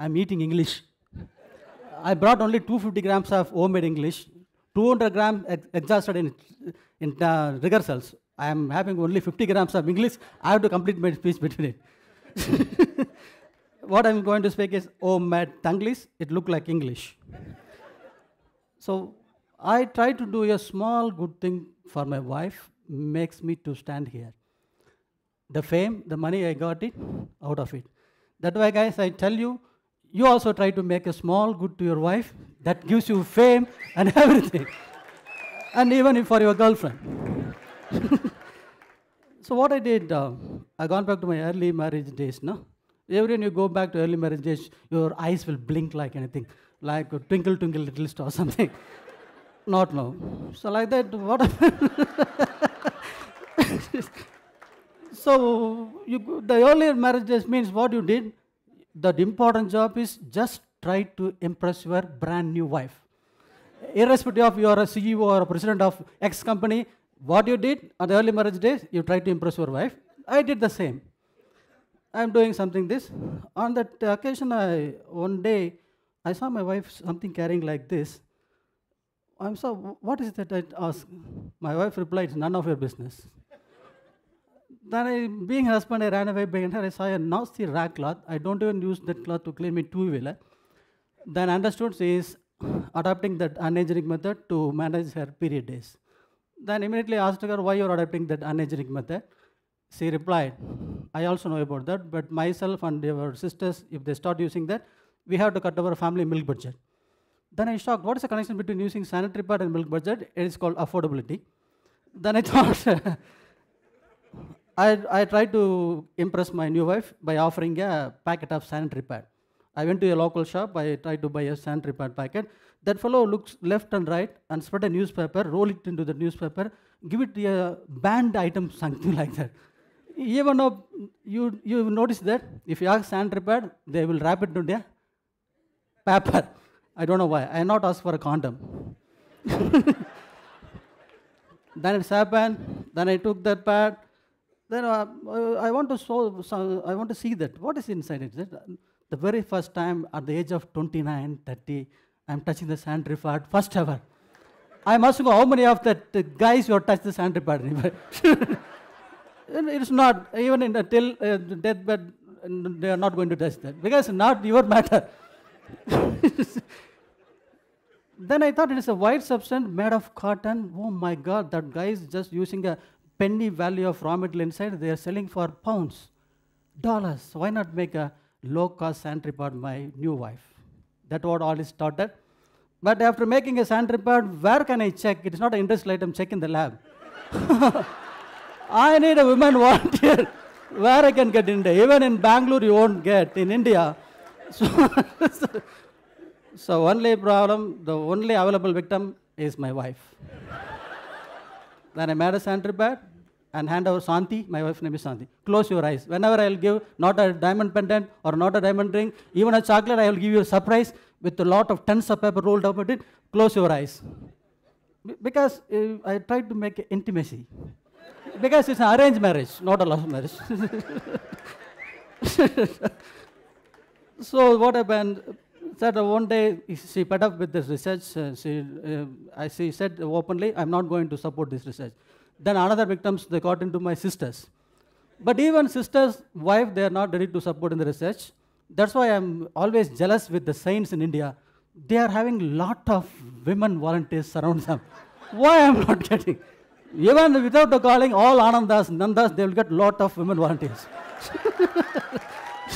I'm eating English. I brought only 250 grams of homemade English, 200 grams ex exhausted in, in uh, rehearsals. I am having only 50 grams of English. I have to complete my speech between it. what I'm going to speak is homemade oh, Tanglish. It looked like English. so I try to do a small good thing for my wife, makes me to stand here. The fame, the money, I got it out of it. That way, guys, I tell you, you also try to make a small good to your wife that gives you fame and everything and even for your girlfriend so what i did uh, i gone back to my early marriage days no every time you go back to early marriage days your eyes will blink like anything like twinkle twinkle little star or something not now so like that what so you, the earlier marriage days means what you did the important job is just try to impress your brand new wife. Irrespective of you are a CEO or a president of X company, what you did on the early marriage days, you try to impress your wife. I did the same. I'm doing something this. On that occasion, I one day I saw my wife something carrying like this. I'm so what is that? I asked. My wife replied, "None of your business." Then I, being husband, I ran away behind her. I saw a nasty rag cloth. I don't even use that cloth to clean my two-wheeler. Then understood she is adopting that unhygienic method to manage her period days. Then immediately asked her why you're adopting that unhygienic method. She replied, I also know about that, but myself and your sisters, if they start using that, we have to cut our family milk budget. Then I shocked, what is the connection between using sanitary pad and milk budget? It is called affordability. Then I thought, I, I tried to impress my new wife by offering a packet of sanitary pad. I went to a local shop, I tried to buy a sanitary pad packet. That fellow looks left and right and spread a newspaper, roll it into the newspaper, give it a banned item, something like that. Even though you, you notice that if you ask sanitary pad, they will wrap it into the paper. I don't know why. I not asked for a condom. then it's happened. Then I took that pad. Then uh, I want to show, so I want to see that. What is inside it? The very first time at the age of 29, 30, I'm touching the sand first ever. I'm asking how many of that guys you have touched the sand river. it's not, even in the till uh, deathbed, they are not going to touch that because not your matter. then I thought it is a white substance made of cotton. Oh my God, that guy is just using a penny value of raw material inside, they are selling for pounds, dollars. Why not make a low-cost sand my new wife? that's what all is started. But after making a sand where can I check? It is not an industrial item, check in the lab. I need a woman volunteer where I can get India. Even in Bangalore, you won't get. In India, so, so only problem, the only available victim is my wife. then I made a sand and hand over Santi, my wife's name is Santi. Close your eyes. Whenever I will give not a diamond pendant or not a diamond ring, even a chocolate, I will give you a surprise with a lot of tons of paper rolled up at it. Close your eyes. because uh, I tried to make intimacy. because it's an arranged marriage, not a love marriage. so what happened? That one day she put up with this research. Uh, she, uh, I, she said openly, I'm not going to support this research. Then another victims, they got into my sisters. But even sisters, wife, they are not ready to support in the research. That's why I'm always jealous with the saints in India. They are having lot of women volunteers around them. why I'm not getting? Even without the calling, all Anandas, Nandas, they will get lot of women volunteers.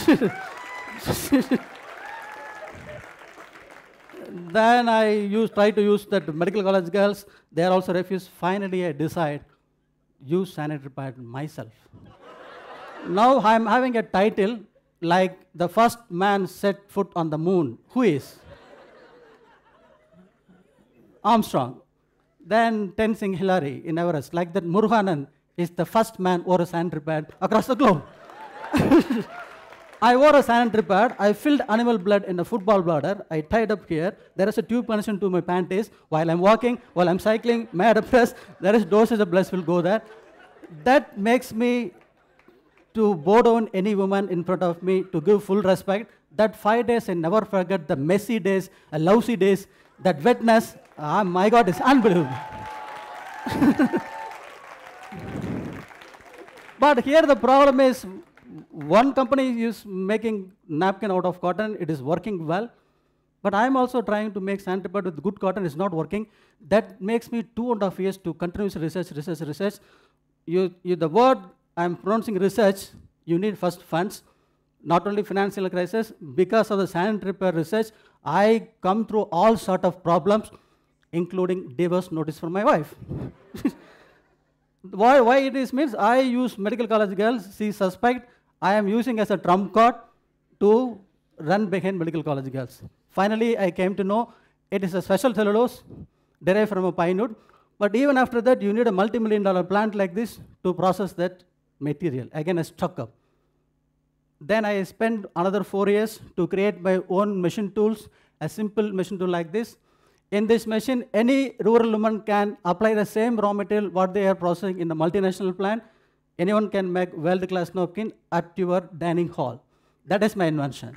then I use, try to use that medical college girls. They are also refused. Finally, I decide use sanitary pad myself. now I'm having a title like the first man set foot on the moon. Who is? Armstrong. Then Tenzing Hillary in Everest. Like that, Muruganan is the first man or a sanitary pad across the globe. I wore a sanitary pad. I filled animal blood in a football bladder. I tied up here. There is a tube connection to my panties. While I'm walking, while I'm cycling, mad press, there is dosage of blood will go there. That makes me to bow down any woman in front of me to give full respect. That five days, I never forget the messy days, the lousy days, that wetness. Ah, my God, it's unbelievable. but here the problem is one company is making napkin out of cotton, it is working well, but I'm also trying to make sandpaper with good cotton, it's not working. That makes me two and a half years to continuous research, research, research. You, you, the word I'm pronouncing research, you need first funds, not only financial crisis, because of the sandpaper research, I come through all sort of problems, including divorce notice from my wife. why, why it is means I use medical college girls, she suspect, I am using as a trump card to run behind medical college girls. Finally, I came to know it is a special cellulose derived from a pine wood. But even after that, you need a multi-million dollar plant like this to process that material. Again, a stuck up. Then I spent another four years to create my own machine tools, a simple machine tool like this. In this machine, any rural woman can apply the same raw material what they are processing in the multinational plant anyone can make world-class napkin at your dining hall. That is my invention.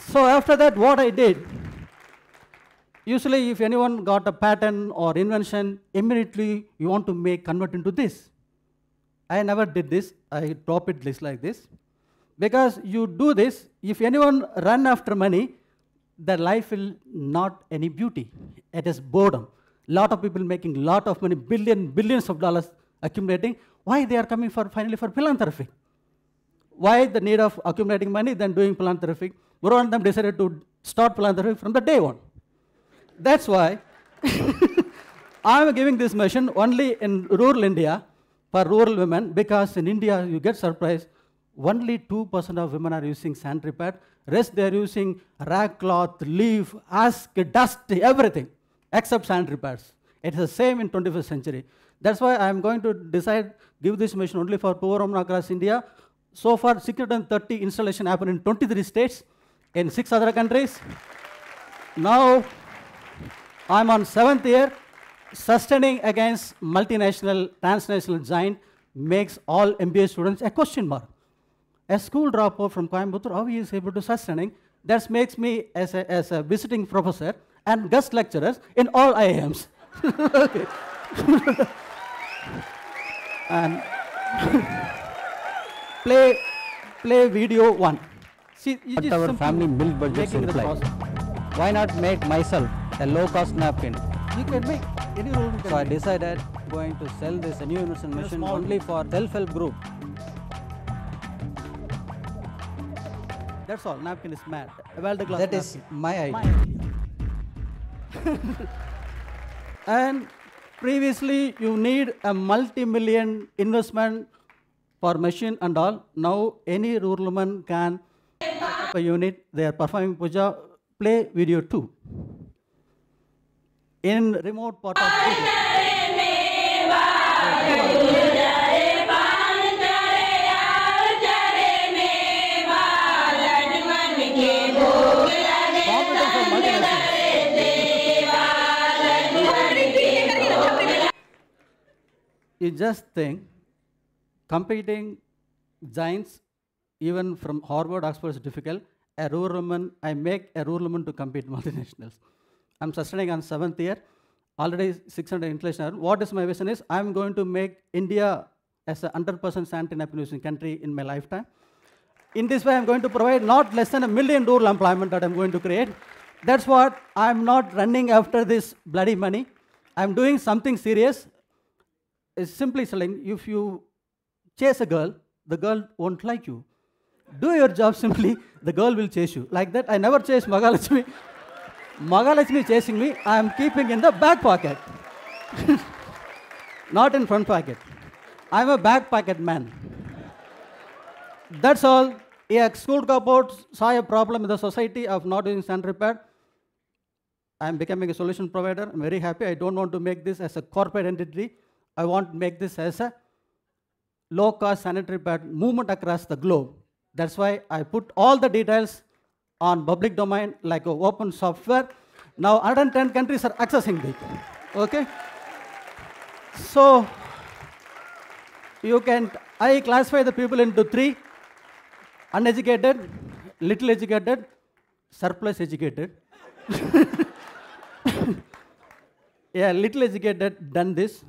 so after that, what I did, usually if anyone got a pattern or invention, immediately you want to make, convert into this. I never did this. I drop it just like this. Because you do this, if anyone run after money, their life will not any beauty. It is boredom lot of people making lot of money, billion, billions of dollars accumulating. Why they are coming for finally for philanthropy? Why the need of accumulating money than doing philanthropy? More of them decided to start philanthropy from the day one. That's why I'm giving this mission only in rural India for rural women because in India you get surprised only 2% of women are using sanitary pad. Rest they are using rag cloth, leaf, ash, dust, everything except sand repairs. It's the same in 21st century. That's why I'm going to decide, give this mission only for poor women across India. So far, 630 installation happened in 23 states, in six other countries. now, I'm on seventh year, sustaining against multinational, transnational giant makes all MBA students a question mark. A school dropout from Coimbatore, how he is able to sustaining, that makes me, as a, as a visiting professor, and guest lecturers in all IAMs. and play, play video one. See, but our family milk budget replied, why not make myself a low-cost napkin? You can make any room. So I decided going to sell this new innovation machine only for self-help group. That's all. Napkin is mad. Well, the glass. That napkin. is my idea. My idea. and previously you need a multi-million investment for machine and all. Now any rural man can a unit, they are performing puja, play video too. In remote part of video. just think competing giants, even from Harvard, Oxford is difficult. A rural woman, I make a rural woman to compete multinationals. I'm sustaining on seventh year, already 600 international. What is my vision is I'm going to make India as a 100% anti-napinusing country in my lifetime. In this way, I'm going to provide not less than a million rural employment that I'm going to create. That's what I'm not running after this bloody money. I'm doing something serious is simply saying if you chase a girl, the girl won't like you. Do your job simply, the girl will chase you. Like that, I never chase Magalakshmi. Magalakshmi chasing me, I am keeping in the back pocket. Not in front pocket. I'm a back pocket man. That's all. He excluded cupboards, saw a problem in the society of not doing sand repair. I'm becoming a solution provider. I'm very happy. I don't want to make this as a corporate entity. I want to make this as a low-cost sanitary pad movement across the globe. That's why I put all the details on public domain like open software. Now 110 countries are accessing it. Okay? So you can, I classify the people into three, uneducated, little educated, surplus educated. yeah, little educated done this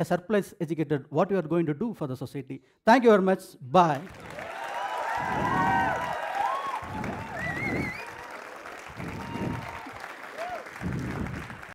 a surplus educated, what you are going to do for the society. Thank you very much. Bye.